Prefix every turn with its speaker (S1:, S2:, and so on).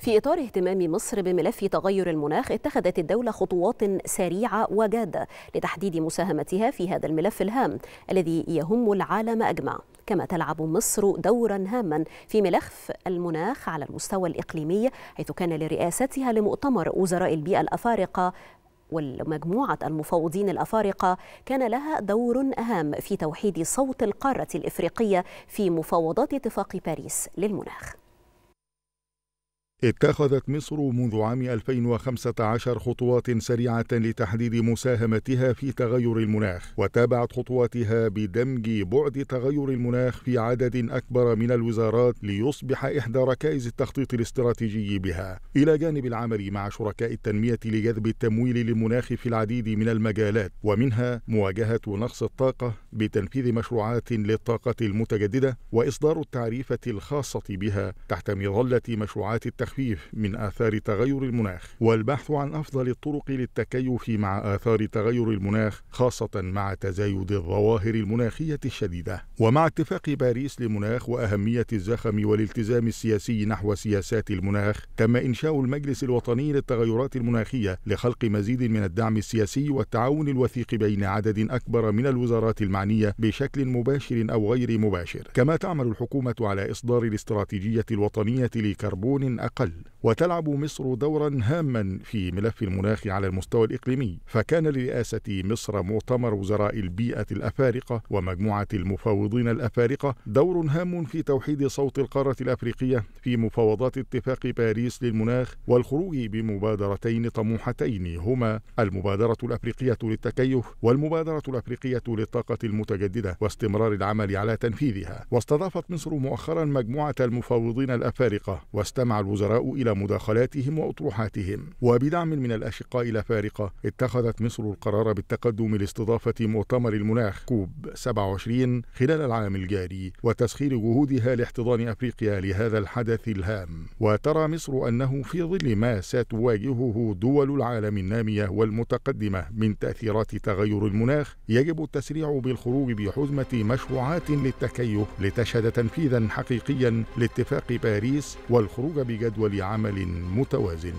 S1: في إطار اهتمام مصر بملف تغير المناخ اتخذت الدولة خطوات سريعة وجادة لتحديد مساهمتها في هذا الملف الهام الذي يهم العالم أجمع كما تلعب مصر دورا هاما في ملف المناخ على المستوى الإقليمي حيث كان لرئاستها لمؤتمر وزراء البيئة الأفارقة والمجموعة المفاوضين الأفارقة كان لها دور أهم في توحيد صوت القارة الإفريقية في مفاوضات اتفاق باريس للمناخ
S2: اتخذت مصر منذ عام 2015 خطوات سريعة لتحديد مساهمتها في تغير المناخ، وتابعت خطواتها بدمج بعد تغير المناخ في عدد أكبر من الوزارات ليصبح إحدى ركائز التخطيط الاستراتيجي بها، إلى جانب العمل مع شركاء التنمية لجذب التمويل للمناخ في العديد من المجالات، ومنها مواجهة نقص الطاقة بتنفيذ مشروعات للطاقة المتجددة وإصدار التعريفة الخاصة بها تحت مظلة مشروعات التخطيط التخفيف من آثار تغير المناخ والبحث عن أفضل الطرق للتكيف مع آثار تغير المناخ خاصة مع تزايد الظواهر المناخية الشديدة ومع اتفاق باريس للمناخ وأهمية الزخم والالتزام السياسي نحو سياسات المناخ تم إنشاء المجلس الوطني للتغيرات المناخية لخلق مزيد من الدعم السياسي والتعاون الوثيق بين عدد أكبر من الوزارات المعنية بشكل مباشر أو غير مباشر كما تعمل الحكومة على إصدار الاستراتيجية الوطنية لكربون أقل أقل وتلعب مصر دورا هاما في ملف المناخ على المستوى الإقليمي فكان لرئاسة مصر مؤتمر وزراء البيئة الأفارقة ومجموعة المفاوضين الأفارقة دور هام في توحيد صوت القارة الأفريقية في مفاوضات اتفاق باريس للمناخ والخروج بمبادرتين طموحتين هما المبادرة الأفريقية للتكيف والمبادرة الأفريقية للطاقة المتجددة واستمرار العمل على تنفيذها واستضافت مصر مؤخرا مجموعة المفاوضين الأفارقة واستمع الوزراء الوزراء إلى مداخلاتهم وأطروحاتهم وبدعم من الأشقاء الأفارقة فارقة اتخذت مصر القرار بالتقدم لاستضافة مؤتمر المناخ كوب 27 خلال العام الجاري وتسخير جهودها لاحتضان أفريقيا لهذا الحدث الهام وترى مصر أنه في ظل ما ستواجهه دول العالم النامية والمتقدمة من تأثيرات تغير المناخ يجب التسريع بالخروج بحزمة مشروعات للتكيف لتشهد تنفيذا حقيقيا لاتفاق باريس والخروج بجدوى جدول عمل متوازن